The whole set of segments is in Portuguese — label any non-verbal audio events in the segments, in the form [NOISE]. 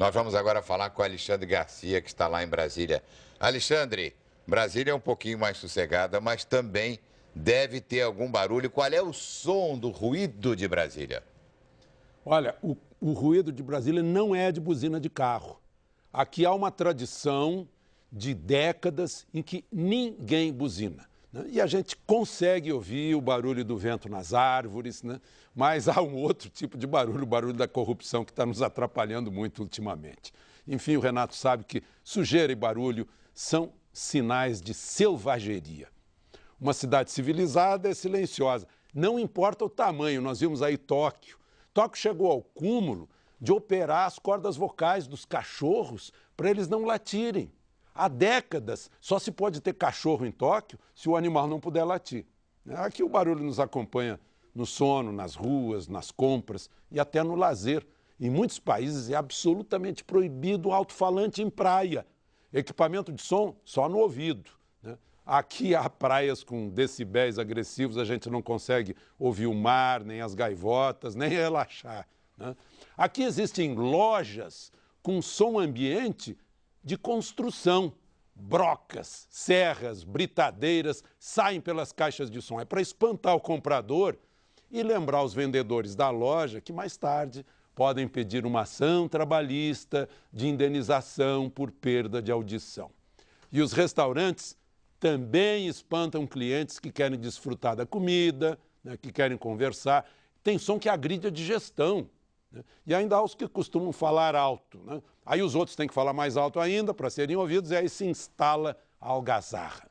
Nós vamos agora falar com Alexandre Garcia, que está lá em Brasília. Alexandre, Brasília é um pouquinho mais sossegada, mas também deve ter algum barulho. Qual é o som do ruído de Brasília? Olha, o, o ruído de Brasília não é de buzina de carro. Aqui há uma tradição de décadas em que ninguém buzina. Né? E a gente consegue ouvir o barulho do vento nas árvores, né? mas há um outro tipo de barulho, o barulho da corrupção, que está nos atrapalhando muito ultimamente. Enfim, o Renato sabe que sujeira e barulho são sinais de selvageria. Uma cidade civilizada é silenciosa, não importa o tamanho, nós vimos aí Tóquio. Tóquio chegou ao cúmulo de operar as cordas vocais dos cachorros para eles não latirem. Há décadas só se pode ter cachorro em Tóquio se o animal não puder latir. Né? Aqui o barulho nos acompanha no sono, nas ruas, nas compras e até no lazer. Em muitos países é absolutamente proibido o alto-falante em praia. Equipamento de som só no ouvido. Né? Aqui há praias com decibéis agressivos, a gente não consegue ouvir o mar, nem as gaivotas, nem [LAUGHS] relaxar. Né? Aqui existem lojas com som ambiente de construção. Brocas, serras, britadeiras saem pelas caixas de som. É para espantar o comprador e lembrar os vendedores da loja que mais tarde podem pedir uma ação trabalhista de indenização por perda de audição. E os restaurantes também espantam clientes que querem desfrutar da comida, né, que querem conversar. Tem som que agride a digestão. Né? E ainda há os que costumam falar alto. Né? Aí os outros têm que falar mais alto ainda para serem ouvidos, e aí se instala a algazarra.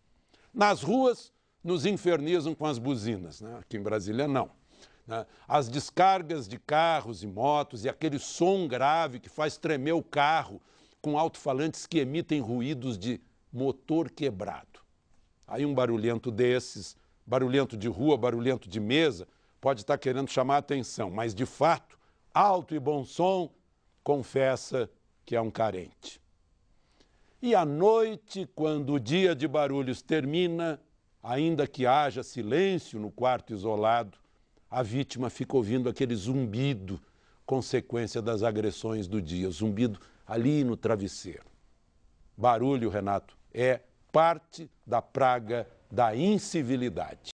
Nas ruas, nos infernizam com as buzinas. Né? Aqui em Brasília, não. Né? As descargas de carros e motos e aquele som grave que faz tremer o carro com alto-falantes que emitem ruídos de motor quebrado. Aí um barulhento desses, barulhento de rua, barulhento de mesa, pode estar querendo chamar a atenção, mas de fato alto e bom som, confessa que é um carente. E à noite, quando o dia de barulhos termina, ainda que haja silêncio no quarto isolado, a vítima fica ouvindo aquele zumbido, consequência das agressões do dia, zumbido ali no travesseiro. Barulho, Renato, é parte da praga da incivilidade.